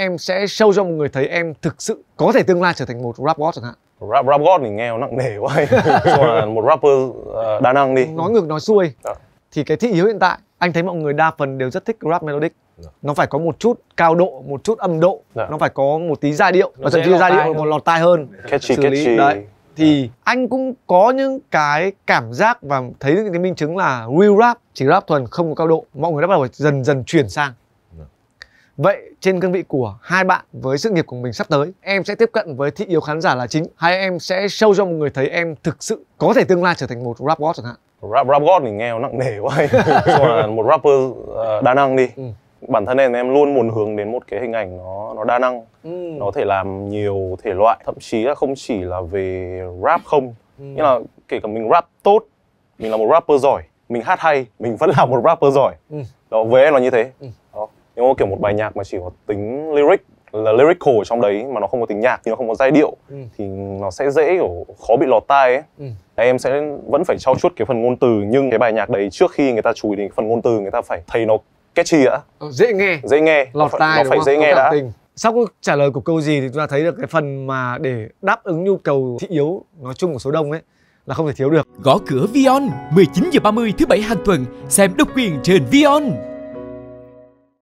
em sẽ show cho mọi người thấy em thực sự có thể tương lai trở thành một rap god chẳng hạn rap rap god thì nghe nó nặng nề quá anh một rapper uh, đa năng đi nói ngược nói xuôi à. thì cái thị hiếu hiện tại anh thấy mọi người đa phần đều rất thích rap melodic dạ. nó phải có một chút cao độ một chút âm độ dạ. nó phải có một tí giai điệu nó thậm chí giai điệu còn lọt tai hơn catchy, xử catchy. đấy thì anh cũng có những cái cảm giác và thấy những cái minh chứng là real rap chỉ rap thuần không có cao độ mọi người đã bắt đầu dần dần chuyển sang Vậy trên cương vị của hai bạn với sự nghiệp của mình sắp tới, em sẽ tiếp cận với thị yếu khán giả là chính hay em sẽ show cho mọi người thấy em thực sự có thể tương lai trở thành một rap god chẳng hạn? Rap rap god thì nghe nó nặng nề quá. là một rapper uh, đa năng đi. Ừ. Bản thân em em luôn muốn hướng đến một cái hình ảnh nó nó đa năng. Ừ. Nó thể làm nhiều thể loại, thậm chí là không chỉ là về rap không. Ừ. Nghĩa là kể cả mình rap tốt, mình là một rapper giỏi, mình hát hay, mình vẫn là một rapper giỏi. Ừ. Đó với em là như thế. Ừ. Đó nhưng mà kiểu một bài nhạc mà chỉ có tính lyric là lyrical ở trong đấy mà nó không có tính nhạc thì nó không có giai điệu ừ. thì nó sẽ dễ kiểu khó bị lọt tai ấy ừ. em sẽ vẫn phải trau chuốt cái phần ngôn từ nhưng cái bài nhạc đấy trước khi người ta chùi thì phần ngôn từ người ta phải thấy nó catchy đã ờ, dễ nghe dễ nghe lọt tai nó phải, nó phải dễ nghe đã tình. sau câu trả lời của câu gì thì chúng ta thấy được cái phần mà để đáp ứng nhu cầu thị yếu nói chung của số đông ấy là không thể thiếu được gõ cửa Vion 19 giờ 30 thứ bảy hàng tuần xem độc quyền trên Vion